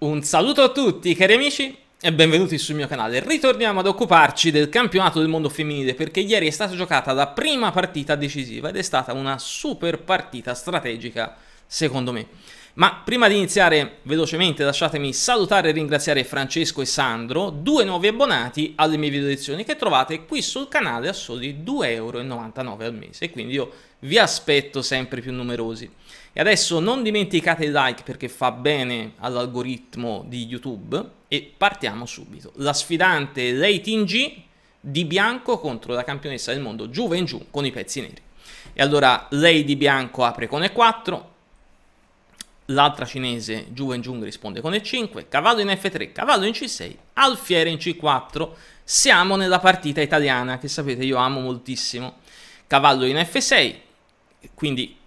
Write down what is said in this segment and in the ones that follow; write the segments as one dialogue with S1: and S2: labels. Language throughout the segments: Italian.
S1: Un saluto a tutti cari amici e benvenuti sul mio canale. Ritorniamo ad occuparci del campionato del mondo femminile perché ieri è stata giocata la prima partita decisiva ed è stata una super partita strategica secondo me. Ma prima di iniziare velocemente lasciatemi salutare e ringraziare Francesco e Sandro, due nuovi abbonati alle mie video lezioni che trovate qui sul canale a soli 2,99€ al mese. Quindi io vi aspetto sempre più numerosi. E adesso non dimenticate il like perché fa bene all'algoritmo di YouTube e partiamo subito. La sfidante Rating G di bianco contro la campionessa del mondo Juve in giù con i pezzi neri. E allora lei di bianco apre con E4, l'altra cinese Juve in Jung risponde con E5, cavallo in F3, cavallo in C6, alfiere in C4. Siamo nella partita italiana che sapete io amo moltissimo. Cavallo in F6, quindi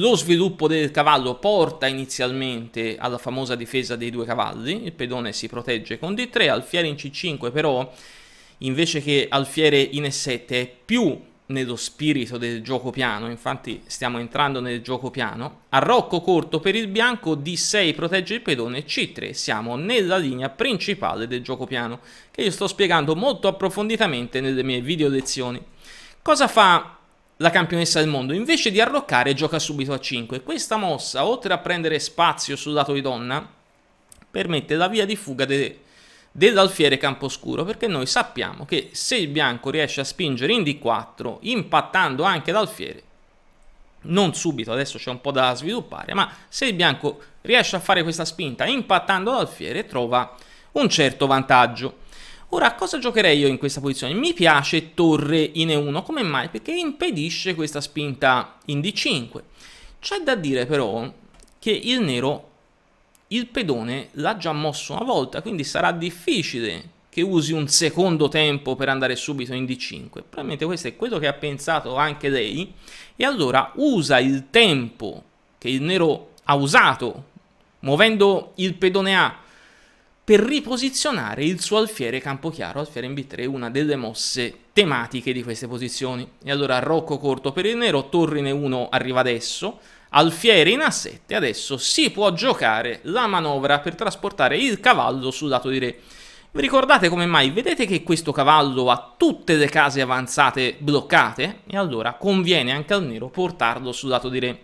S1: lo sviluppo del cavallo porta inizialmente alla famosa difesa dei due cavalli, il pedone si protegge con D3, alfiere in C5 però invece che alfiere in E7 è più nello spirito del gioco piano, infatti stiamo entrando nel gioco piano, arrocco corto per il bianco, D6 protegge il pedone, C3 siamo nella linea principale del gioco piano, che io sto spiegando molto approfonditamente nelle mie video lezioni. Cosa fa la campionessa del mondo. Invece di arroccare gioca subito a 5. Questa mossa, oltre a prendere spazio sul lato di donna, permette la via di fuga de dell'alfiere Camposcuro, perché noi sappiamo che se il bianco riesce a spingere in D4, impattando anche l'alfiere, non subito, adesso c'è un po' da sviluppare, ma se il bianco riesce a fare questa spinta impattando l'alfiere, trova un certo vantaggio. Ora, cosa giocherei io in questa posizione? Mi piace torre in E1, come mai? Perché impedisce questa spinta in D5. C'è da dire però che il nero il pedone l'ha già mosso una volta, quindi sarà difficile che usi un secondo tempo per andare subito in D5. Probabilmente questo è quello che ha pensato anche lei. E allora usa il tempo che il nero ha usato muovendo il pedone A per riposizionare il suo alfiere Campochiaro, alfiere in B3, una delle mosse tematiche di queste posizioni. E allora Rocco corto per il nero, torre Torrine 1 arriva adesso, alfiere in A7, adesso si può giocare la manovra per trasportare il cavallo sul lato di re. Vi ricordate come mai? Vedete che questo cavallo ha tutte le case avanzate bloccate? E allora conviene anche al nero portarlo sul lato di re.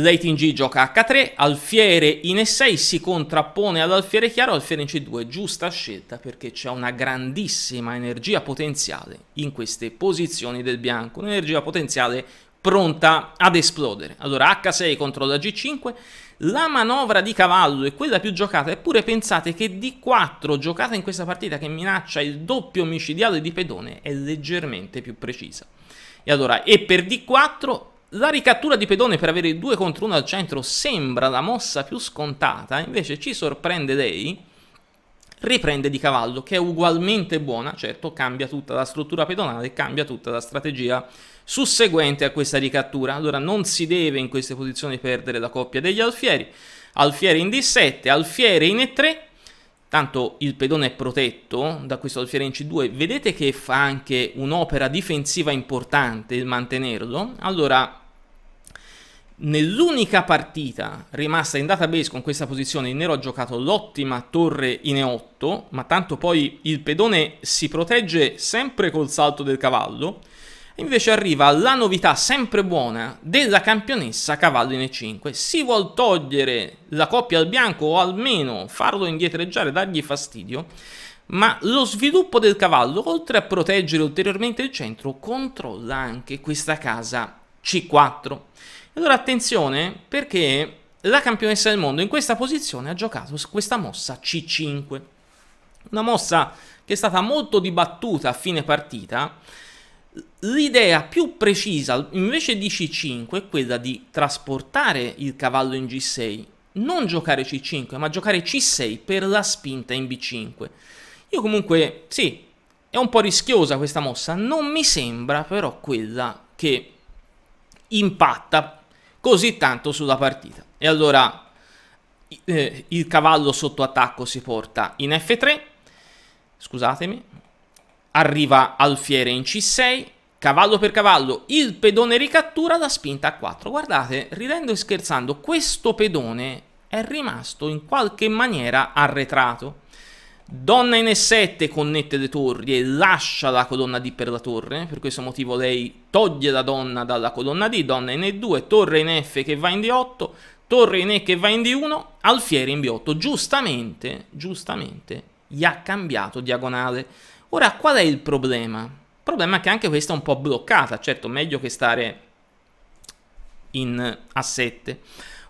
S1: Late in G gioca H3, Alfiere in E6 si contrappone ad alfiere Chiaro, Alfiere in C2, giusta scelta perché c'è una grandissima energia potenziale in queste posizioni del bianco, un'energia potenziale pronta ad esplodere. Allora H6 contro la G5, la manovra di cavallo è quella più giocata, eppure pensate che D4 giocata in questa partita che minaccia il doppio micidiale di pedone è leggermente più precisa. E allora E per D4 la ricattura di pedone per avere il 2 contro 1 al centro sembra la mossa più scontata, invece ci sorprende lei, riprende di cavallo, che è ugualmente buona, certo cambia tutta la struttura pedonale, cambia tutta la strategia susseguente a questa ricattura. Allora non si deve in queste posizioni perdere la coppia degli alfieri, alfiere in D7, alfiere in E3, Tanto il pedone è protetto da questo alfiere in C2, vedete che fa anche un'opera difensiva importante il mantenerlo. Allora Nell'unica partita rimasta in database con questa posizione, il nero ha giocato l'ottima torre in E8, ma tanto poi il pedone si protegge sempre col salto del cavallo. Invece arriva la novità sempre buona della campionessa cavallo in E5. Si vuol togliere la coppia al bianco o almeno farlo indietreggiare, dargli fastidio, ma lo sviluppo del cavallo, oltre a proteggere ulteriormente il centro, controlla anche questa casa C4. Allora attenzione perché la campionessa del mondo in questa posizione ha giocato questa mossa C5. Una mossa che è stata molto dibattuta a fine partita. L'idea più precisa invece di C5 è quella di trasportare il cavallo in G6, non giocare C5 ma giocare C6 per la spinta in B5. Io comunque sì, è un po' rischiosa questa mossa, non mi sembra però quella che impatta così tanto sulla partita. E allora eh, il cavallo sotto attacco si porta in F3, scusatemi, arriva alfiere in C6, cavallo per cavallo, il pedone ricattura la spinta a 4. Guardate, ridendo e scherzando, questo pedone è rimasto in qualche maniera arretrato. Donna in E7 connette le torri e lascia la colonna D per la torre, per questo motivo lei toglie la donna dalla colonna D, donna in E2, torre in F che va in D8, torre in E che va in D1, alfiere in B8. Giustamente, giustamente, gli ha cambiato diagonale. Ora, qual è il problema? Il problema è che anche questa è un po' bloccata, certo, meglio che stare in A7.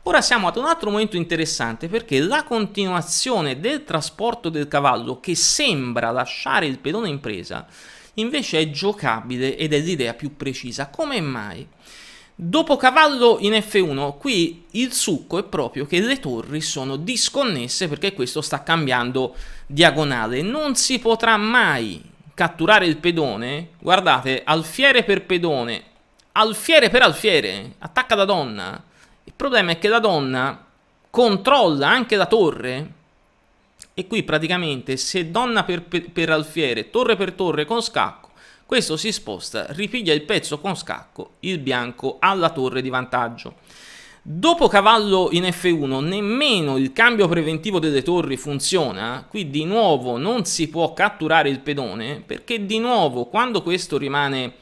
S1: Ora siamo ad un altro momento interessante perché la continuazione del trasporto del cavallo che sembra lasciare il pedone in presa invece è giocabile ed è l'idea più precisa. Come mai? Dopo cavallo in F1, qui il succo è proprio che le torri sono disconnesse perché questo sta cambiando diagonale. Non si potrà mai catturare il pedone, guardate, alfiere per pedone, alfiere per alfiere, attacca da donna, problema è che la donna controlla anche la torre e qui praticamente se donna per, per, per alfiere, torre per torre con scacco, questo si sposta, ripiglia il pezzo con scacco, il bianco alla torre di vantaggio. Dopo cavallo in F1 nemmeno il cambio preventivo delle torri funziona, qui di nuovo non si può catturare il pedone perché di nuovo quando questo rimane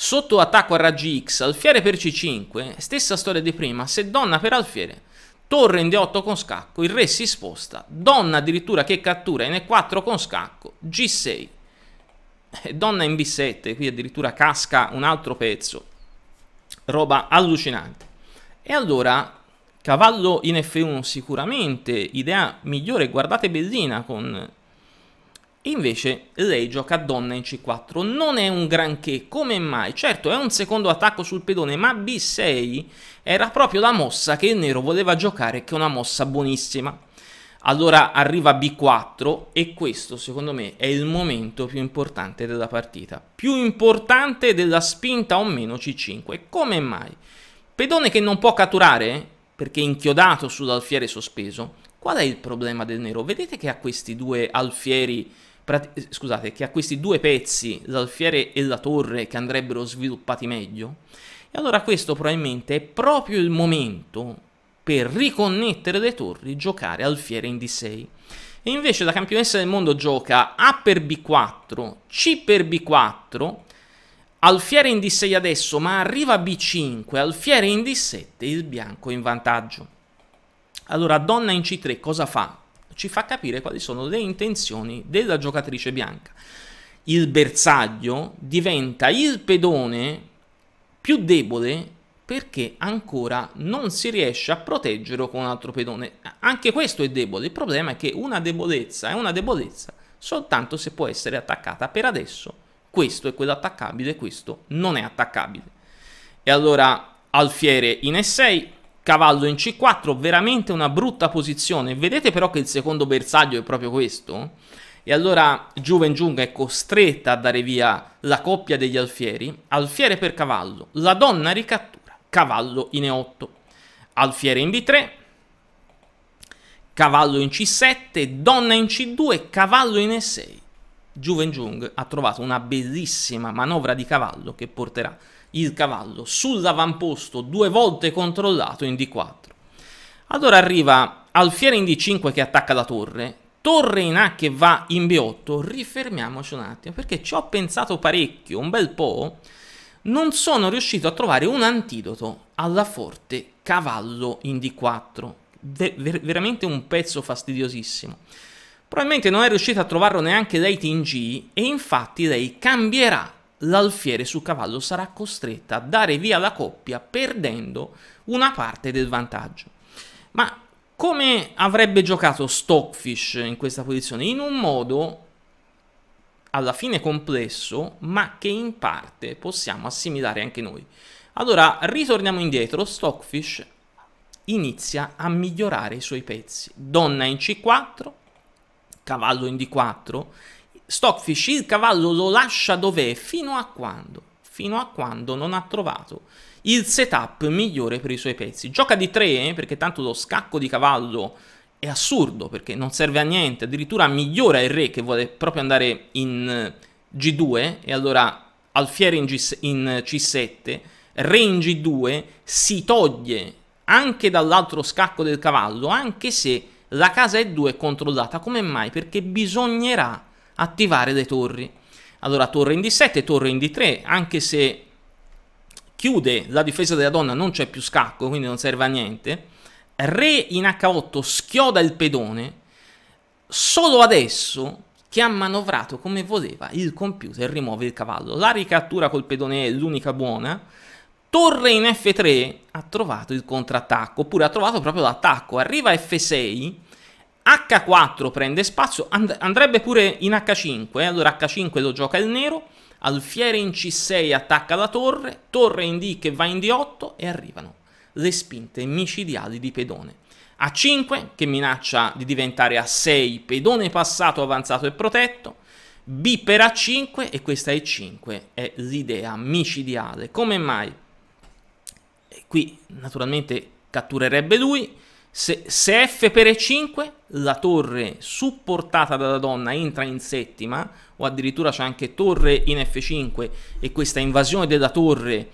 S1: Sotto attacco a raggi X, alfiere per C5, stessa storia di prima, se donna per alfiere, torre in D8 con scacco, il re si sposta, donna addirittura che cattura in E4 con scacco, G6, eh, donna in B7, qui addirittura casca un altro pezzo, roba allucinante. E allora cavallo in F1 sicuramente, idea migliore, guardate Bellina con Invece lei gioca a donna in C4, non è un granché, come mai? Certo è un secondo attacco sul pedone, ma B6 era proprio la mossa che il nero voleva giocare, che è una mossa buonissima. Allora arriva B4 e questo secondo me è il momento più importante della partita. Più importante della spinta o meno C5. Come mai? Pedone che non può catturare eh? perché è inchiodato sull'alfiere sospeso. Qual è il problema del nero? Vedete che ha questi due alfieri eh, scusate, che ha questi due pezzi, l'alfiere e la torre, che andrebbero sviluppati meglio. E allora questo probabilmente è proprio il momento per riconnettere le torri, giocare alfiere in D6. E invece la campionessa del mondo gioca A per B4, C per B4, alfiere in D6 adesso, ma arriva B5, alfiere in D7, il bianco in vantaggio. Allora, donna in C3 cosa fa? ci fa capire quali sono le intenzioni della giocatrice bianca. Il bersaglio diventa il pedone più debole perché ancora non si riesce a proteggerlo con un altro pedone. Anche questo è debole, il problema è che una debolezza è una debolezza soltanto se può essere attaccata. Per adesso questo è quello attaccabile, questo non è attaccabile. E allora Alfiere in E6, cavallo in c4, veramente una brutta posizione. Vedete però che il secondo bersaglio è proprio questo? E allora Juvenjung è costretta a dare via la coppia degli alfieri. Alfiere per cavallo, la donna ricattura, cavallo in e8. Alfiere in b3, cavallo in c7, donna in c2, cavallo in e6. Juvenjung ha trovato una bellissima manovra di cavallo che porterà il cavallo sull'avamposto due volte controllato in D4. Allora arriva alfiere in D5 che attacca la torre, torre in A che va in B8, rifermiamoci un attimo perché ci ho pensato parecchio, un bel po', non sono riuscito a trovare un antidoto alla forte cavallo in D4, Ver veramente un pezzo fastidiosissimo. Probabilmente non è riuscita a trovarlo neanche lei TNG e infatti lei cambierà l'alfiere su cavallo sarà costretta a dare via la coppia perdendo una parte del vantaggio. Ma come avrebbe giocato Stockfish in questa posizione? In un modo alla fine complesso, ma che in parte possiamo assimilare anche noi. Allora, ritorniamo indietro, Stockfish inizia a migliorare i suoi pezzi. Donna in C4, cavallo in D4, Stockfish il cavallo lo lascia dov'è fino a quando? Fino a quando non ha trovato il setup migliore per i suoi pezzi. Gioca di 3 eh, perché tanto lo scacco di cavallo è assurdo perché non serve a niente, addirittura migliora il re che vuole proprio andare in eh, G2 e allora alfiere in, G in C7, eh, re in G2 si toglie anche dall'altro scacco del cavallo anche se la casa E2 è controllata, come mai? Perché bisognerà attivare le torri. Allora torre in D7, torre in D3, anche se chiude la difesa della donna non c'è più scacco, quindi non serve a niente. Re in H8 schioda il pedone, solo adesso che ha manovrato come voleva il computer rimuove il cavallo. La ricattura col pedone è l'unica buona. Torre in F3 ha trovato il contrattacco, oppure ha trovato proprio l'attacco. Arriva F6 H4 prende spazio, and andrebbe pure in H5, eh, allora H5 lo gioca il nero, alfiere in C6 attacca la torre, torre in D che va in D8 e arrivano le spinte micidiali di pedone. A5 che minaccia di diventare A6, pedone passato, avanzato e protetto, B per A5 e questa E5 è l'idea micidiale. Come mai? E eh, qui naturalmente catturerebbe lui, se, se F per E5, la torre supportata dalla donna entra in settima, o addirittura c'è anche torre in F5 e questa invasione della torre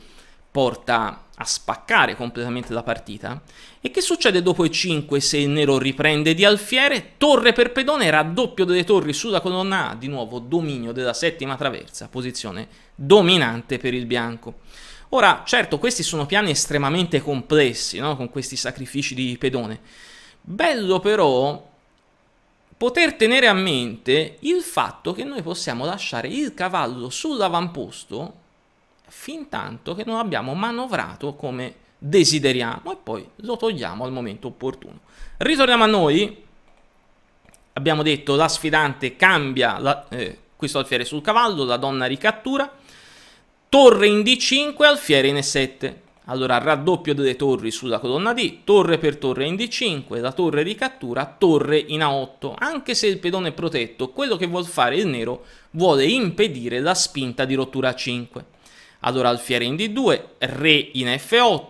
S1: porta a spaccare completamente la partita. E che succede dopo E5 se il nero riprende di alfiere? Torre per pedone, raddoppio delle torri sulla colonna A, di nuovo dominio della settima traversa, posizione dominante per il bianco. Ora, certo, questi sono piani estremamente complessi, no? con questi sacrifici di pedone. Bello però poter tenere a mente il fatto che noi possiamo lasciare il cavallo sull'avamposto fin tanto che non abbiamo manovrato come desideriamo e poi lo togliamo al momento opportuno. Ritorniamo a noi, abbiamo detto la sfidante cambia la, eh, questo alfiere sul cavallo, la donna ricattura, torre in D5, alfiere in E7. Allora raddoppio delle torri sulla colonna D, torre per torre in D5, la torre di cattura, torre in A8. Anche se il pedone è protetto, quello che vuol fare il nero vuole impedire la spinta di rottura A5. Allora alfiere in D2, re in F8,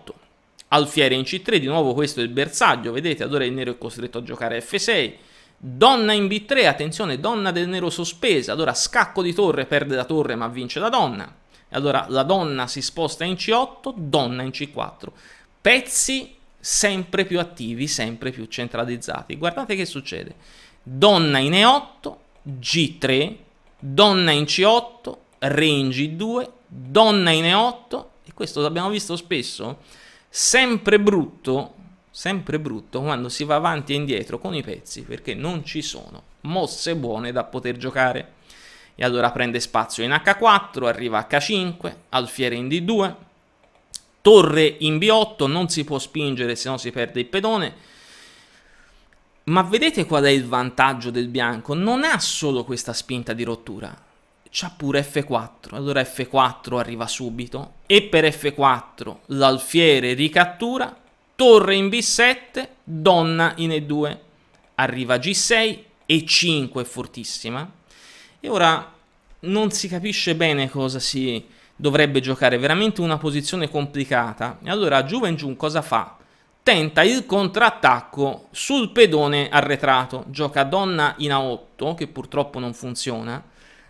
S1: alfiere in C3, di nuovo questo è il bersaglio, vedete? Allora il nero è costretto a giocare F6. Donna in B3, attenzione, donna del nero sospesa, allora scacco di torre, perde la torre ma vince la donna. Allora la donna si sposta in C8, donna in C4. Pezzi sempre più attivi, sempre più centralizzati. Guardate che succede. Donna in E8, G3, donna in C8, re in G2, donna in E8 e questo l'abbiamo visto spesso, sempre brutto, sempre brutto quando si va avanti e indietro con i pezzi perché non ci sono mosse buone da poter giocare e allora prende spazio in H4, arriva H5, alfiere in D2, torre in B8, non si può spingere se no si perde il pedone, ma vedete qual è il vantaggio del bianco? Non ha solo questa spinta di rottura, c'ha pure F4, allora F4 arriva subito e per F4 l'alfiere ricattura, torre in B7, donna in E2, arriva G6, E5 è fortissima, e ora non si capisce bene cosa si dovrebbe giocare, veramente una posizione complicata. E allora Juvenjun cosa fa? Tenta il contrattacco sul pedone arretrato, gioca donna in A8 che purtroppo non funziona,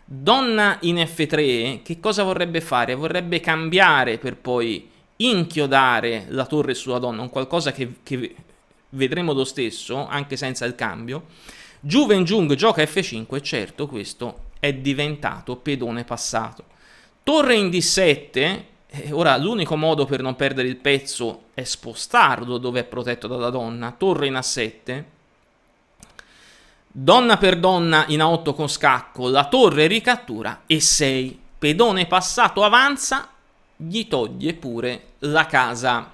S1: donna in F3 che cosa vorrebbe fare? Vorrebbe cambiare per poi inchiodare la torre sulla donna, un qualcosa che, che vedremo lo stesso anche senza il cambio Juven Jung gioca F5, certo questo è diventato pedone passato. Torre in D7, eh, ora l'unico modo per non perdere il pezzo è spostarlo dove è protetto dalla donna. Torre in A7, donna per donna in A8 con scacco, la torre ricattura e 6. Pedone passato avanza, gli toglie pure la casa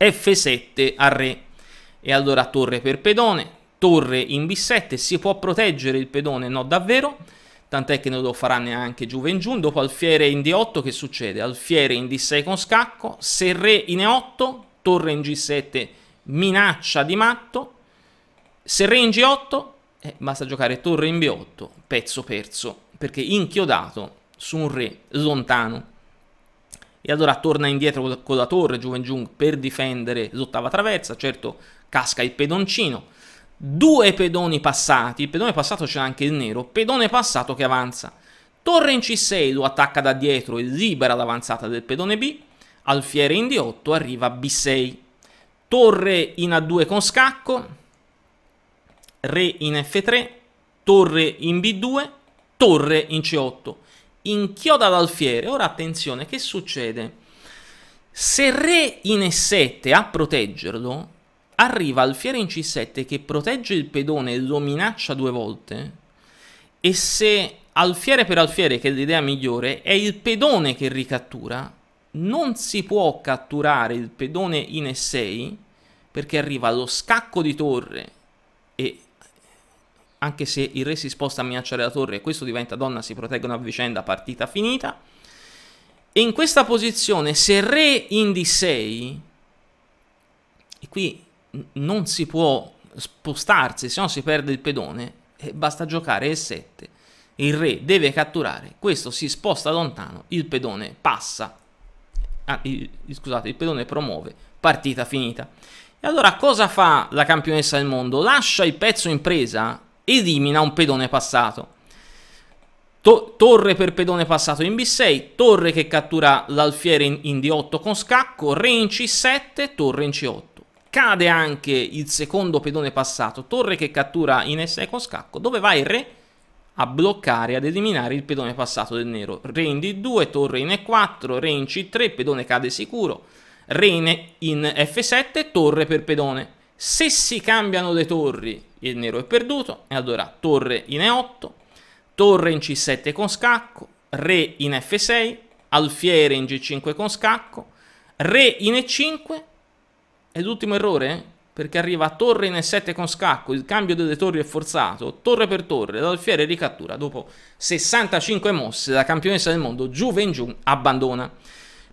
S1: F7 a re. E allora torre per pedone, torre in B7, si può proteggere il pedone? No, davvero? Tant'è che non lo farà neanche giù in giù, dopo alfiere in D8 che succede? Alfiere in D6 con scacco, se re in E8, torre in G7 minaccia di matto, se re in G8 eh, basta giocare torre in B8, pezzo perso, perché inchiodato su un re lontano. E allora torna indietro con la torre Juvenjung per difendere l'ottava traversa, certo casca il pedoncino, due pedoni passati, il pedone passato c'è anche il nero, pedone passato che avanza. Torre in C6 lo attacca da dietro e libera l'avanzata del pedone B, alfiere in D8 arriva B6. Torre in A2 con scacco, re in F3, torre in B2, torre in C8. Inchioda l'alfiere. Ora attenzione, che succede? Se re in E7 a proteggerlo, arriva alfiere in C7 che protegge il pedone e lo minaccia due volte, e se alfiere per alfiere, che è l'idea migliore, è il pedone che ricattura, non si può catturare il pedone in E6 perché arriva allo scacco di torre e anche se il re si sposta a minacciare la torre, e questo diventa donna, si proteggono a vicenda, partita finita. E in questa posizione, se re in D6, e qui non si può spostarsi, se no si perde il pedone, e basta giocare e 7. Il re deve catturare, questo si sposta lontano, il pedone passa, ah, il, scusate, il pedone promuove, partita finita. E allora cosa fa la campionessa del mondo? Lascia il pezzo in presa, elimina un pedone passato. To torre per pedone passato in B6, torre che cattura l'alfiere in, in D8 con scacco, re in C7, torre in C8 cade anche il secondo pedone passato, torre che cattura in S con scacco, dove va il re a bloccare, ad eliminare il pedone passato del nero. Re in D2, torre in E4, re in C3, pedone cade sicuro, rene in F7, torre per pedone. Se si cambiano le torri, il nero è perduto, e allora torre in E8, torre in C7 con scacco, re in F6, alfiere in G5 con scacco, re in E5, è l'ultimo errore? Perché arriva torre in E7 con scacco, il cambio delle torri è forzato, torre per torre, l'alfiere ricattura. Dopo 65 mosse la campionessa del mondo Giù ven giù, abbandona.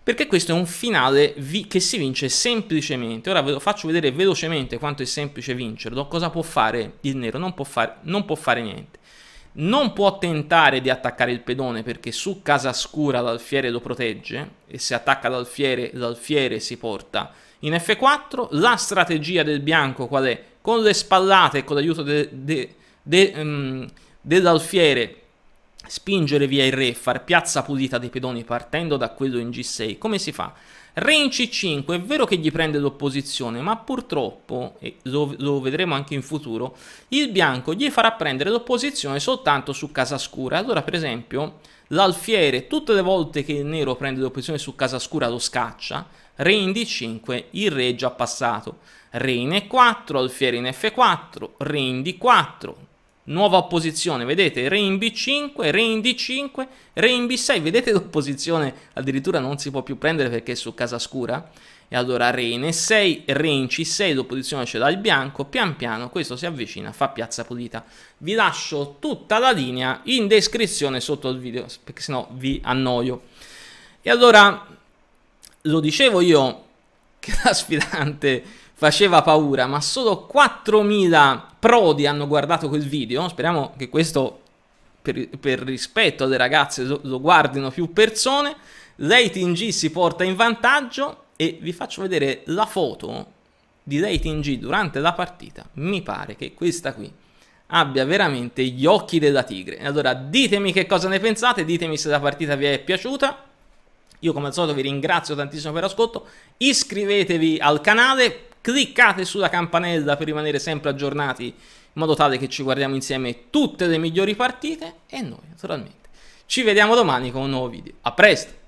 S1: Perché questo è un finale che si vince semplicemente. Ora ve lo faccio vedere velocemente quanto è semplice vincerlo. Cosa può fare il nero? Non può fare, non può fare niente non può tentare di attaccare il pedone perché su casa scura l'alfiere lo protegge e se attacca l'alfiere l'alfiere si porta in F4. La strategia del bianco qual è? Con le spallate e con l'aiuto de, de, de, um, dell'alfiere spingere via il re e far piazza pulita dei pedoni partendo da quello in G6. Come si fa? Re in C5 è vero che gli prende l'opposizione, ma purtroppo, e lo, lo, vedremo anche in futuro, il bianco gli farà prendere l'opposizione soltanto su casa scura. Allora, per esempio, l'alfiere, tutte le volte che il nero prende l'opposizione su casa scura lo scaccia, Re in D5, il re è già passato. Re in E4, alfiere in F4, Re in D4. Nuova opposizione, vedete? Re in B5, Re in D5, Re in B6. Vedete l'opposizione? Addirittura non si può più prendere perché è su casa scura. E allora Re in E6, Re in C6, l'opposizione c'è dal bianco. Pian piano questo si avvicina, fa piazza pulita. Vi lascio tutta la linea in descrizione sotto il video, perché sennò vi annoio. E allora lo dicevo io che la sfidante faceva paura, ma solo 4.000 prodi hanno guardato quel video. Speriamo che questo, per, per rispetto alle ragazze, lo, lo guardino più persone. Rating G si porta in vantaggio e vi faccio vedere la foto di Rating G durante la partita. Mi pare che questa qui abbia veramente gli occhi della tigre. Allora ditemi che cosa ne pensate, ditemi se la partita vi è piaciuta io come al solito vi ringrazio tantissimo per l'ascolto, iscrivetevi al canale, cliccate sulla campanella per rimanere sempre aggiornati in modo tale che ci guardiamo insieme tutte le migliori partite e noi naturalmente ci vediamo domani con un nuovo video. A presto!